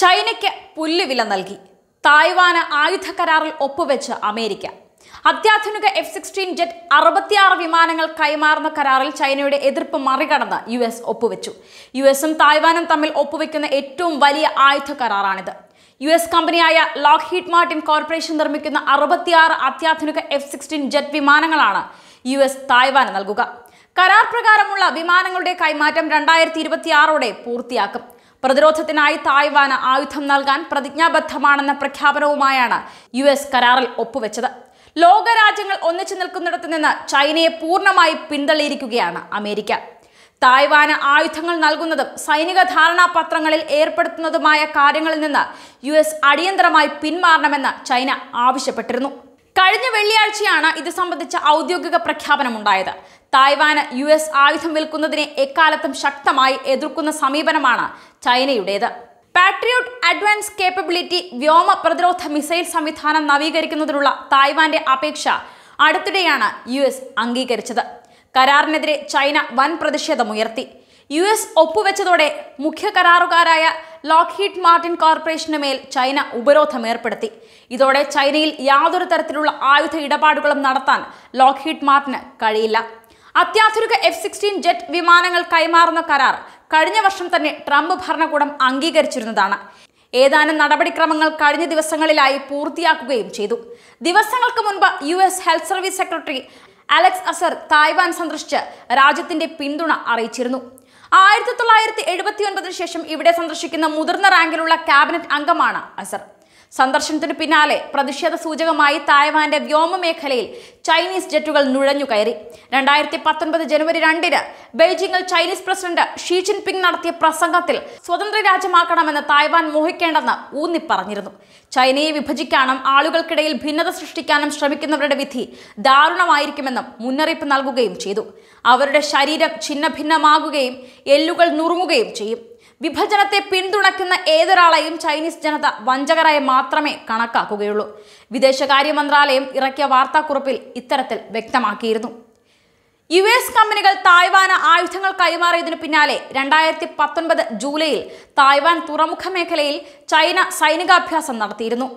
ചൈനയ്ക്ക് വില നൽകി തായ്വാന് ആയുധ കരാറിൽ ഒപ്പുവെച്ച് അമേരിക്ക അത്യാധുനിക എഫ് സിക്സ്റ്റീൻ ജെറ്റ് അറുപത്തിയാറ് വിമാനങ്ങൾ കൈമാറുന്ന കരാറിൽ ചൈനയുടെ എതിർപ്പ് മറികടന്ന് യു എസ് ഒപ്പുവെച്ചു യു എസും തായ്വാനും തമ്മിൽ ഒപ്പുവെക്കുന്ന ഏറ്റവും വലിയ ആയുധ കരാറാണിത് യു എസ് കമ്പനിയായ ലോക്ക് ഹീറ്റ് മാർട്ടിൻ കോർപ്പറേഷൻ നിർമ്മിക്കുന്ന അറുപത്തിയാറ് അത്യാധുനിക എഫ് സിക്സ്റ്റീൻ ജെറ്റ് വിമാനങ്ങളാണ് യു എസ് തായ്വാന് നൽകുക കരാർ പ്രകാരമുള്ള വിമാനങ്ങളുടെ കൈമാറ്റം രണ്ടായിരത്തി ഇരുപത്തിയാറോടെ പൂർത്തിയാക്കും പ്രതിരോധത്തിനായി തായ്വാന് ആയുധം നൽകാൻ പ്രതിജ്ഞാബദ്ധമാണെന്ന പ്രഖ്യാപനവുമായാണ് യു എസ് കരാറിൽ ഒപ്പുവെച്ചത് ലോകരാജ്യങ്ങൾ ഒന്നിച്ചു നിൽക്കുന്നിടത്തു നിന്ന് ചൈനയെ പൂർണ്ണമായി പിന്തള്ളിയിരിക്കുകയാണ് അമേരിക്ക തായ്വാന് ആയുധങ്ങൾ നൽകുന്നതും സൈനിക ധാരണാപത്രങ്ങളിൽ ഏർപ്പെടുത്തുന്നതുമായ കാര്യങ്ങളിൽ നിന്ന് യു എസ് അടിയന്തരമായി പിന്മാറണമെന്ന് ചൈന ആവശ്യപ്പെട്ടിരുന്നു കഴിഞ്ഞ വെള്ളിയാഴ്ചയാണ് ഇത് സംബന്ധിച്ച ഔദ്യോഗിക പ്രഖ്യാപനമുണ്ടായത് തായ്വാന് യു എസ് ആയുധം വിൽക്കുന്നതിനെ എക്കാലത്തും ശക്തമായി എതിർക്കുന്ന സമീപനമാണ് ചൈനയുടേത് പാട്രിയോട്ട് അഡ്വാൻസ് കേപ്പബിലിറ്റി വ്യോമ പ്രതിരോധ മിസൈൽ സംവിധാനം നവീകരിക്കുന്നതിനുള്ള തായ്വാന്റെ അപേക്ഷ അടുത്തിടെയാണ് യു എസ് അംഗീകരിച്ചത് കരാറിനെതിരെ ചൈന വൻ പ്രതിഷേധമുയർത്തി യു എസ് ഒപ്പുവെച്ചതോടെ മുഖ്യ കരാറുകാരായ ലോക്ക്ഹീഡ് മാർട്ടിൻ കോർപ്പറേഷന് മേൽ ചൈന ഉപരോധം ഏർപ്പെടുത്തി ഇതോടെ ചൈനയിൽ യാതൊരു തരത്തിലുള്ള ആയുധ ഇടപാടുകളും നടത്താൻ ലോക്ക്ഹീഡ് മാർട്ടിന് കഴിയില്ല അത്യാധുനിക എഫ് സിക്സ്റ്റീൻ ജെറ്റ് വിമാനങ്ങൾ കൈമാറുന്ന കരാർ കഴിഞ്ഞ വർഷം തന്നെ ട്രംപ് ഭരണകൂടം അംഗീകരിച്ചിരുന്നതാണ് ഏതാനും നടപടിക്രമങ്ങൾ കഴിഞ്ഞ ദിവസങ്ങളിലായി പൂർത്തിയാക്കുകയും ചെയ്തു ദിവസങ്ങൾക്ക് മുൻപ് U S health service secretary Alex Azar Taiwan സന്ദർശിച്ച് രാജ്യത്തിന്റെ പിന്തുണ അറിയിച്ചിരുന്നു ആയിരത്തി തൊള്ളായിരത്തി എഴുപത്തി ഒൻപതിനു ശേഷം ഇവിടെ സന്ദർശിക്കുന്ന മുതിർന്ന റാങ്കിലുള്ള ക്യാബിനറ്റ് അംഗമാണ് അസർ സന്ദർശനത്തിന് പിന്നാലെ പ്രതിഷേധ സൂചകമായി തായ്വാന്റെ വ്യോമമേഖലയിൽ ചൈനീസ് ജെറ്റുകൾ നുഴഞ്ഞു കയറി രണ്ടായിരത്തി പത്തൊൻപത് ജനുവരി രണ്ടിന് ബെയ്ജിംഗിൽ ചൈനീസ് പ്രസിഡന്റ് ഷീ പിങ് നടത്തിയ പ്രസംഗത്തിൽ സ്വതന്ത്ര രാജ്യമാക്കണമെന്ന് തായ്വാൻ മോഹിക്കേണ്ടെന്ന് ഊന്നി പറഞ്ഞിരുന്നു ചൈനയെ വിഭജിക്കാനും ആളുകൾക്കിടയിൽ ഭിന്നത സൃഷ്ടിക്കാനും ശ്രമിക്കുന്നവരുടെ വിധി ദാരുണമായിരിക്കുമെന്നും മുന്നറിയിപ്പ് നൽകുകയും ചെയ്തു അവരുടെ ശരീരം ഛിന്നഭിന്നമാകുകയും എല്ലുകൾ നുറുങ്ങുകയും ചെയ്യും വിഭജനത്തെ പിന്തുണയ്ക്കുന്ന ഏതൊരാളെയും ചൈനീസ് ജനത വഞ്ചകരായി മാത്രമേ കണക്കാക്കുകയുള്ളൂ വിദേശകാര്യ മന്ത്രാലയം ഇറക്കിയ വാർത്താക്കുറിപ്പിൽ ഇത്തരത്തിൽ വ്യക്തമാക്കിയിരുന്നു യു എസ് കമ്പനികൾ തായ്വാന് ആയുധങ്ങൾ കൈമാറിയതിനു പിന്നാലെ രണ്ടായിരത്തി പത്തൊൻപത് ജൂലൈയിൽ തായ്വാൻ തുറമുഖ മേഖലയിൽ ചൈന സൈനികാഭ്യാസം നടത്തിയിരുന്നു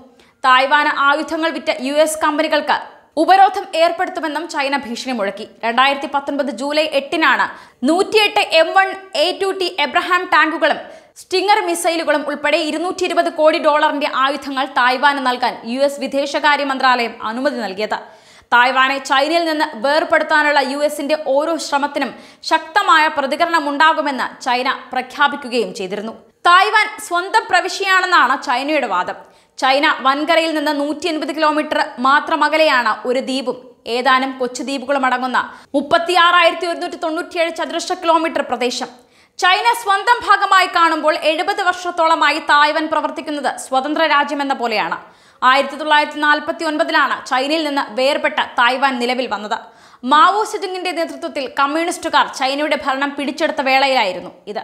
തായ്വാന് ആയുധങ്ങൾ വിറ്റ യു എസ് കമ്പനികൾക്ക് ഉപരോധം ഏർപ്പെടുത്തുമെന്നും ചൈന ഭീഷണി മുഴക്കി രണ്ടായിരത്തി പത്തൊൻപത് ജൂലൈ എട്ടിനാണ് നൂറ്റിയെട്ട് M one A two T Abraham ടാങ്കുകളും സ്റ്റിംഗർ മിസൈലുകളും ഉൾപ്പെടെ ഇരുന്നൂറ്റി ഇരുപത് കോടി ഡോളറിന്റെ ആയുധങ്ങൾ തായ്വാന് നൽകാൻ യു എസ് വിദേശകാര്യ മന്ത്രാലയം അനുമതി നൽകിയത് തായ്വാനെ ചൈനയിൽ നിന്ന് വേർപെടുത്താനുള്ള യു എസിന്റെ ഓരോ ശ്രമത്തിനും ശക്തമായ പ്രതികരണം ഉണ്ടാകുമെന്ന് ചൈന പ്രഖ്യാപിക്കുകയും ചെയ്തിരുന്നു തായ്വാൻ സ്വന്തം പ്രവിശ്യയാണെന്നാണ് ചൈനയുടെ വാദം ചൈന വൻകരയിൽ നിന്ന് നൂറ്റി എൺപത് കിലോമീറ്റർ മാത്രം അകലെയാണ് ഒരു ദ്വീപും ഏതാനും കൊച്ചു ദ്വീപുകളും അടങ്ങുന്ന ആറായിരത്തി ഒരുന്നൂറ്റി തൊണ്ണൂറ്റിയേഴ് ചതുരശ്ര കിലോമീറ്റർ പ്രദേശം ചൈന സ്വന്തം ഭാഗമായി കാണുമ്പോൾ എഴുപത് വർഷത്തോളമായി തായ്വാൻ പ്രവർത്തിക്കുന്നത് സ്വതന്ത്ര രാജ്യമെന്ന പോലെയാണ് ആയിരത്തി തൊള്ളായിരത്തി നാൽപ്പത്തി ഒൻപതിലാണ് ചൈനയിൽ നിന്ന് വേർപെട്ട തായ്വാൻ നിലവിൽ വന്നത് മാവോ സെജുങ്ങിന്റെ നേതൃത്വത്തിൽ കമ്മ്യൂണിസ്റ്റുകാർ ചൈനയുടെ ഭരണം പിടിച്ചെടുത്ത വേളയിലായിരുന്നു ഇത്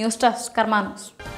ന്യൂസ് ഡെസ്ക് കർമാനൂസ്